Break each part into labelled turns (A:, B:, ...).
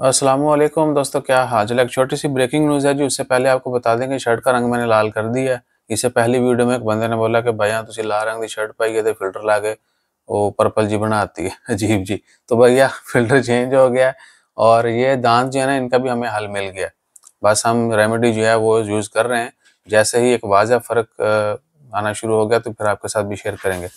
A: असलम दोस्तों क्या हाजिल एक छोटी सी ब्रेकिंग न्यूज़ है जी उससे पहले आपको बता दें कि शर्ट का रंग मैंने लाल कर दिया है इससे पहली वीडियो में एक बंदे ने बोला कि भाई हाँ तुम लाल रंग की शर्ट पाई है तो फिल्टर ला के वो पर्पल जी बनाती है अजीब जी तो भैया फिल्टर चेंज हो गया है और ये दांत जो है ना इनका भी हमें हल मिल गया बस हम रेमेडी जो है वो यूज़ कर रहे हैं जैसे ही एक वाजह फ़र्क आना शुरू हो गया तो फिर आपके साथ भी शेयर करेंगे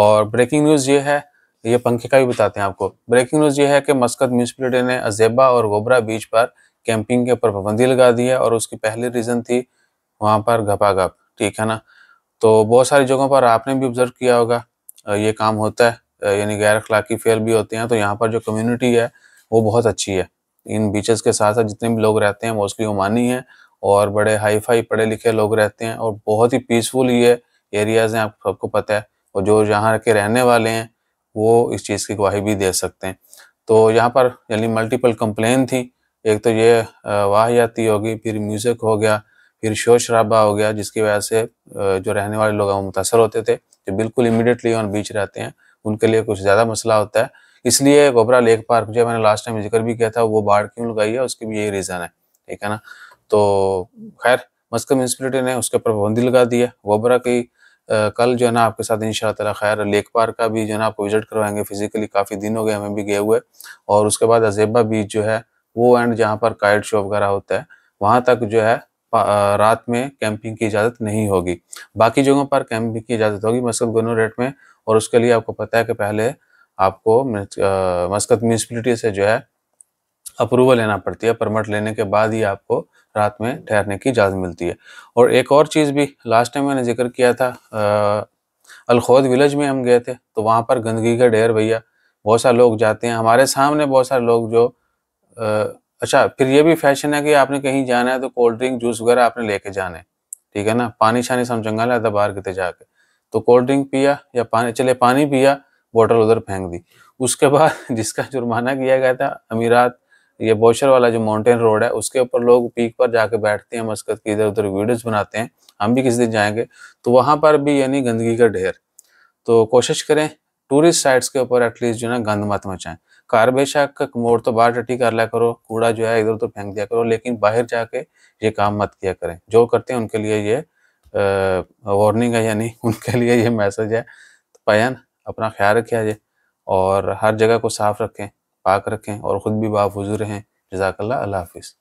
A: और ब्रेकिंग न्यूज़ ये है ये पंखे का भी बताते हैं आपको ब्रेकिंग न्यूज ये है कि मस्कत म्यूनसिपलिटी ने अजेबा और गोबरा बीच पर कैंपिंग के ऊपर पाबंदी लगा दी है और उसकी पहली रीज़न थी वहाँ पर घपाघप ठीक है ना तो बहुत सारी जगहों पर आपने भी ऑब्जर्व किया होगा ये काम होता है यानी गैर अखलाकी फेल भी होते हैं तो यहाँ पर जो कम्यूनिटी है वो बहुत अच्छी है इन बीचेस के साथ साथ जितने भी लोग रहते हैं मोस्टली ओमानी हैं और बड़े हाई फाई पढ़े लिखे लोग रहते हैं और बहुत ही पीसफुल ये एरियाज़ हैं आप सबको पता है और जो यहाँ के रहने वाले हैं वो इस चीज़ की गवाही भी दे सकते हैं तो यहाँ पर यानी मल्टीपल कंप्लेन थी एक तो ये वाहियाती होगी फिर म्यूज़िक हो गया फिर शोर शराबा हो गया जिसकी वजह से जो रहने वाले लोग हैं वो मुतासर होते थे जो बिल्कुल इमिडियटली ऑन बीच रहते हैं उनके लिए कुछ ज़्यादा मसला होता है इसलिए गोबरा लेक पार्क जो मैंने लास्ट टाइम जिक्र भी किया था वो बाढ़ क्यों लगाई है उसकी भी यही रीज़न है ठीक है ना तो खैर मस्क म्यूनसिपलिटी ने उसके ऊपर पाबंदी लगा दी है गोबरा की कल जो है ना आपके साथ इन शाला खैर लेक पार्क का भी जो है ना आपको विजिट करवाएंगे फिजिकली काफ़ी दिन हो गए हमें भी गए हुए और उसके बाद अजेबा बीच जो है वो एंड जहाँ पर काइट शो वगैरह होता है वहाँ तक जो है रात में कैंपिंग की इजाज़त नहीं होगी बाकी जगहों पर कैंपिंग की इजाज़त होगी मस्कत गनो रेट में और उसके लिए आपको पता है कि पहले आपको मस्कत म्यूनसिपलिटी से जो है अप्रूवल लेना पड़ती है परमिट लेने के बाद ही आपको रात में ठहरने की इजाज़त मिलती है और एक और चीज़ भी लास्ट टाइम मैंने जिक्र किया था अलखोद विलेज में हम गए थे तो वहाँ पर गंदगी का ढेर भैया बहुत सारे लोग जाते हैं हमारे सामने बहुत सारे लोग जो आ, अच्छा फिर ये भी फैशन है कि आपने कहीं जाना है तो कोल्ड ड्रिंक जूस वगैरह आपने लेके जाना है ठीक है ना पानी शानी समझंगा था बाहर कितने जाके तो कोल्ड ड्रिंक पिया या पानी चले पानी पिया बॉटल उधर फेंक दी उसके बाद जिसका जुर्माना किया गया था अमीरात ये बोशर वाला जो माउंटेन रोड है उसके ऊपर लोग पीक पर जाके बैठते हैं मस्कत की इधर उधर वीडियोस बनाते हैं हम भी किसी दिन जाएंगे तो वहाँ पर भी यानी गंदगी का ढेर तो कोशिश करें टूरिस्ट साइट्स के ऊपर एटलीस्ट जो है ना गंद मत मचाएं कार बेशक मोड़ तो बाहर टट्टी कर लिया करो कूड़ा जो है इधर उधर फेंक दिया करो लेकिन बाहर जाके ये काम मत किया करें जो करते हैं उनके लिए ये वार्निंग है यानी उनके लिए ये मैसेज है तो पयान अपना ख्याल रखे और हर जगह को साफ रखें पाक रखें और ख़ुद भी बाफ़ुज़ रहें जजाकल्ला हाफिज़